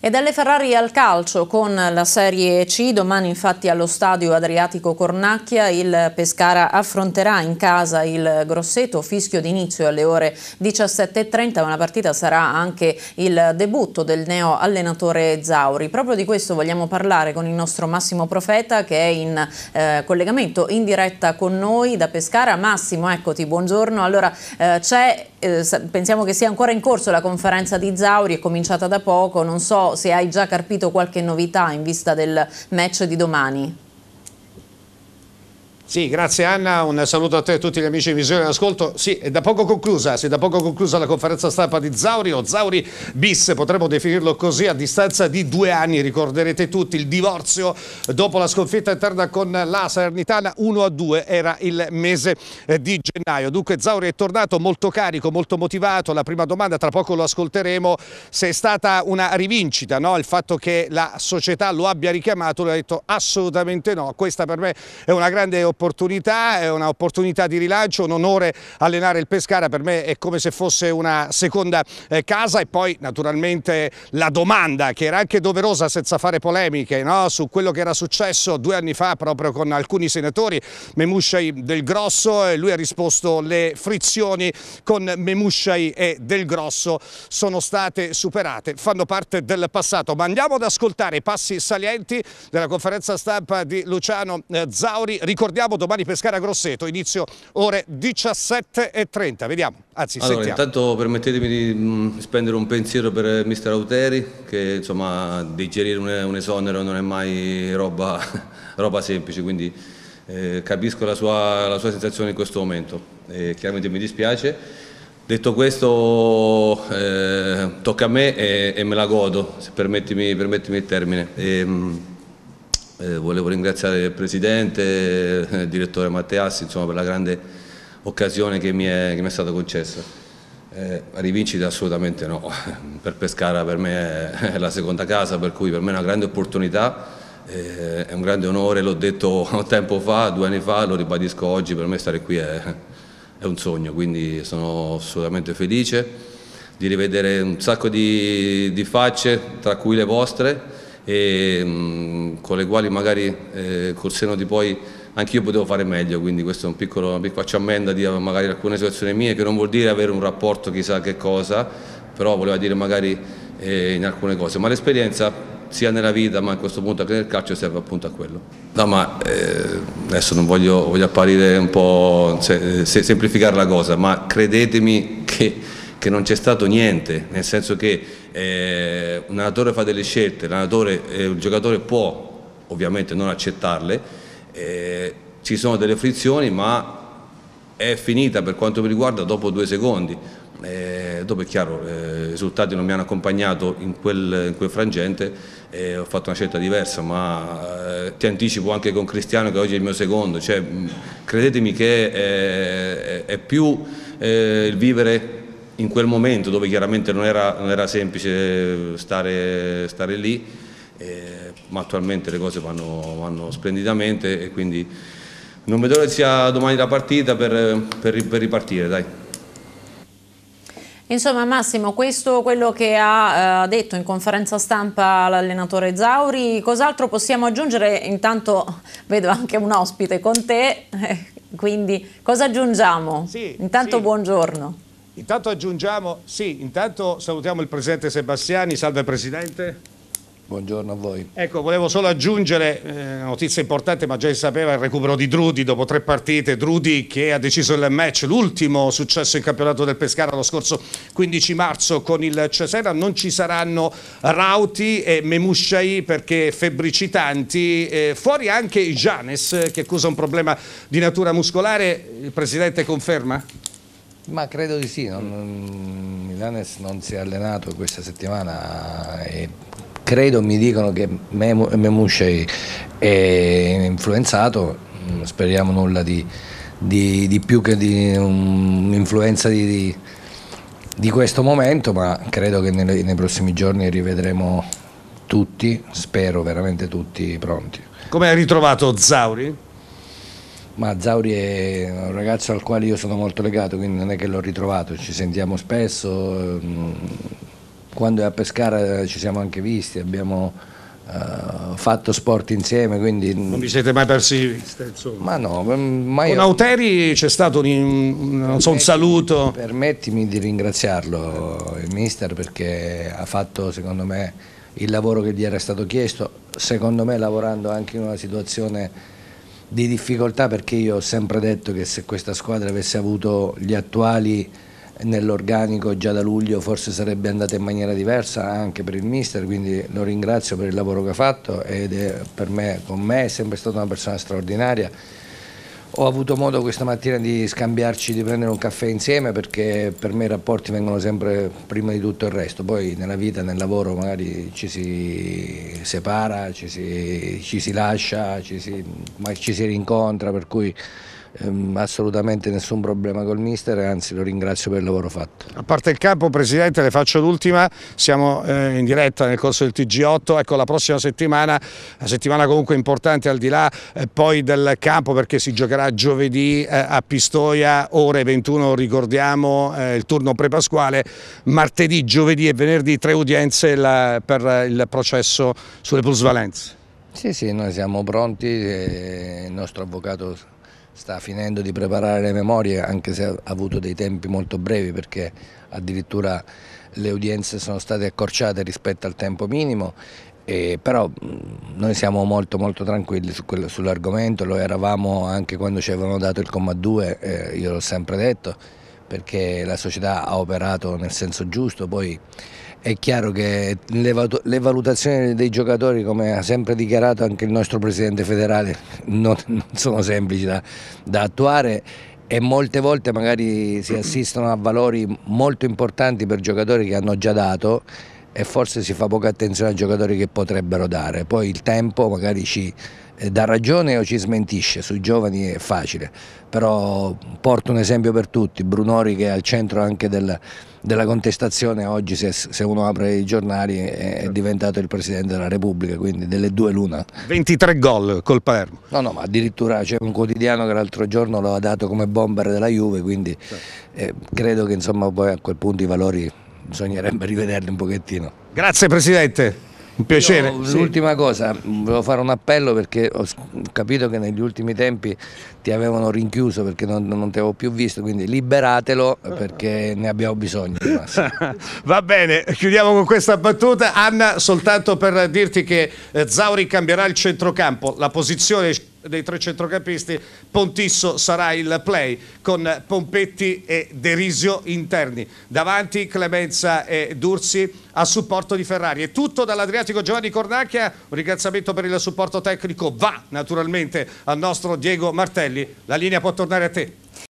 E dalle Ferrari al calcio, con la Serie C, domani infatti allo stadio Adriatico Cornacchia il Pescara affronterà in casa il Grosseto, fischio d'inizio alle ore 17.30, ma la partita sarà anche il debutto del neo allenatore Zauri. Proprio di questo vogliamo parlare con il nostro Massimo Profeta che è in eh, collegamento in diretta con noi da Pescara. Massimo, eccoti, buongiorno. Allora, eh, c'è eh, pensiamo che sia ancora in corso la conferenza di Zauri, è cominciata da poco, non so se hai già carpito qualche novità in vista del match di domani. Sì, grazie Anna, un saluto a te e a tutti gli amici di Visione d'Ascolto. Sì, è da poco conclusa, si è da poco conclusa la conferenza stampa di Zauri o Zauri bis, potremmo definirlo così, a distanza di due anni, ricorderete tutti, il divorzio dopo la sconfitta interna con la Salernitana 1-2 era il mese di gennaio. Dunque Zauri è tornato molto carico, molto motivato, la prima domanda tra poco lo ascolteremo, se è stata una rivincita, no? il fatto che la società lo abbia richiamato, lui ha detto assolutamente no, questa per me è una grande opportunità opportunità, è un'opportunità di rilancio, un onore allenare il Pescara, per me è come se fosse una seconda eh, casa e poi naturalmente la domanda che era anche doverosa senza fare polemiche no? su quello che era successo due anni fa proprio con alcuni senatori, Memusciai del Grosso e lui ha risposto le frizioni con Memusciai e del Grosso sono state superate, fanno parte del passato, ma andiamo ad ascoltare i passi salienti della conferenza stampa di Luciano eh, Zauri, ricordiamo Bergamo, domani Pescara Grosseto, inizio ore 17.30. Vediamo, anzi allora, sentiamo. Intanto permettetemi di mm, spendere un pensiero per eh, mister Auteri, che insomma digerire un, esonero non è mai roba, roba semplice, quindi eh, capisco la sua, la sua, sensazione in questo momento. Eh, chiaramente mi dispiace. Detto questo, eh, tocca a me e, e, me la godo, se permettimi, permettimi il termine. E, ehm, eh, volevo ringraziare il Presidente, eh, il Direttore Matteassi insomma, per la grande occasione che mi è, che mi è stata concessa. Eh, rivincita assolutamente no, per Pescara per me è la seconda casa, per cui per me è una grande opportunità, eh, è un grande onore, l'ho detto tempo fa, due anni fa, lo ribadisco oggi, per me stare qui è, è un sogno, quindi sono assolutamente felice di rivedere un sacco di, di facce, tra cui le vostre, e, mh, mm, con le quali magari eh, col seno di poi anch'io potevo fare meglio, quindi questa è un piccolo, una piccola ammenda di eh, magari alcune situazioni mie che non vuol dire avere un rapporto chissà che cosa, però voleva dire magari eh, in alcune cose, ma l'esperienza sia nella vita ma a questo punto anche nel calcio serve appunto a quello. No ma eh, adesso non voglio, voglio apparire un po', se, cioè, eh, se, semplificare la cosa, ma credetemi che che non c'è stato niente, nel senso che eh, un allenatore fa delle scelte, eh, il giocatore può ovviamente non accettarle, eh, ci sono delle frizioni ma è finita per quanto mi riguarda dopo due secondi, eh, dopo è chiaro, eh, i risultati non mi hanno accompagnato in quel, in quel frangente, eh, ho fatto una scelta diversa, ma eh, ti anticipo anche con Cristiano che oggi è il mio secondo, cioè, credetemi che è, più eh, il vivere in quel momento dove chiaramente non era, non era semplice stare, stare lì, eh, ma attualmente le cose vanno, vanno splendidamente e quindi non vedo che sia domani la partita per, per, per ripartire, dai. Insomma Massimo, questo è quello che ha eh, detto in conferenza stampa l'allenatore Zauri, cos'altro possiamo aggiungere? Intanto vedo anche un ospite con te, eh, quindi cosa aggiungiamo? Sì, Intanto sì. buongiorno. Intanto aggiungiamo, sì, intanto salutiamo il Presidente Sebastiani, salve Presidente. Buongiorno a voi. Ecco, volevo solo aggiungere eh, notizia importante, ma già si sapeva il recupero di Drudi dopo tre partite. Drudi che ha deciso il match, l'ultimo successo in campionato del Pescara lo scorso 15 marzo con il Cesena. Non ci saranno Rauti e Memusciai perché febbricitanti. Eh, fuori anche Janes eh, che accusa un problema di natura muscolare. Il presidente conferma? Ma credo di sì, non, Milanes non si è allenato questa settimana e credo mi dicono che Memusce è influenzato, mm, speriamo nulla di, di, di più che di mm, un'influenza di, di, questo momento, ma credo che nei, nei prossimi giorni rivedremo tutti, spero veramente tutti pronti. Come hai ritrovato Zauri? Ma Zauri è un ragazzo al quale io sono molto legato, quindi non è che l'ho ritrovato, ci sentiamo spesso. Ehm, quando è a Pescara ci siamo anche visti, abbiamo uh, fatto sport insieme. Quindi... Non vi siete mai persi? Ma no, ehm, mai. Con Auteri c'è stato un, so, un saluto. Permettimi di ringraziarlo, il mister, perché ha fatto secondo me il lavoro che gli era stato chiesto, secondo me lavorando anche in una situazione di difficoltà perché io ho sempre detto che se questa squadra avesse avuto gli attuali nell'organico già da luglio forse sarebbe andata in maniera diversa anche per il mister, quindi lo ringrazio per il lavoro che ha fatto ed è per me, con me è sempre stata una persona straordinaria ho avuto modo questa mattina di scambiarci, di prendere un caffè insieme perché per me i rapporti vengono sempre prima di tutto il resto, poi nella vita, nel lavoro magari ci si separa, ci si, ci si lascia, ci si, ma ci si rincontra, per cui ehm, assolutamente nessun problema col mister, anzi lo ringrazio per il lavoro fatto. A parte il campo Presidente le faccio l'ultima, siamo eh, in diretta nel corso del TG8, ecco la prossima settimana, una settimana comunque importante al di là eh, poi del campo perché si giocherà giovedì eh, a Pistoia, ore 21 ricordiamo eh, il turno prepasquale, martedì, giovedì e venerdì tre udienze la, per il processo sulle plusvalenze. Sì, sì, noi siamo pronti, eh, il nostro avvocato sta finendo di preparare le memorie anche se ha avuto dei tempi molto brevi perché addirittura le udienze sono state accorciate rispetto al tempo minimo eh, però noi siamo molto molto tranquilli su sull'argomento, lo eravamo anche quando ci avevano dato il comma 2, eh, io l'ho sempre detto perché la società ha operato nel senso giusto, poi è chiaro che le valutazioni dei giocatori, come ha sempre dichiarato anche il nostro Presidente federale, non, non sono semplici da, da attuare e molte volte magari si assistono a valori molto importanti per giocatori che hanno già dato e forse si fa poca attenzione ai giocatori che potrebbero dare. Poi il tempo magari ci eh, dà ragione o ci smentisce, sui giovani è facile, però porto un esempio per tutti, Brunori che è al centro anche del, della contestazione oggi se, se, uno apre i giornali è, è, certo. diventato il Presidente della Repubblica, quindi delle due l'una. 23 gol col Palermo. No, no, ma addirittura c'è un quotidiano che l'altro giorno lo ha dato come bomber della Juve, quindi certo. eh, credo che insomma poi a quel punto i valori bisognerebbe rivederli un pochettino. Grazie Presidente. Un piacere. Io, l'ultima cosa, volevo fare un appello perché ho capito che negli ultimi tempi ti avevano rinchiuso perché non, non ti avevo più visto, quindi liberatelo perché ne abbiamo bisogno. Va bene, chiudiamo con questa battuta. Anna, soltanto per dirti che eh, Zauri cambierà il centrocampo, la posizione dei tre centrocampisti, Pontisso sarà il play con Pompetti e Derisio interni, davanti Clemenza e Dursi a supporto di Ferrari. È tutto dall'Adriatico Giovanni Cornacchia, un ringraziamento per il supporto tecnico va naturalmente al nostro Diego Martelli, la linea può tornare a te.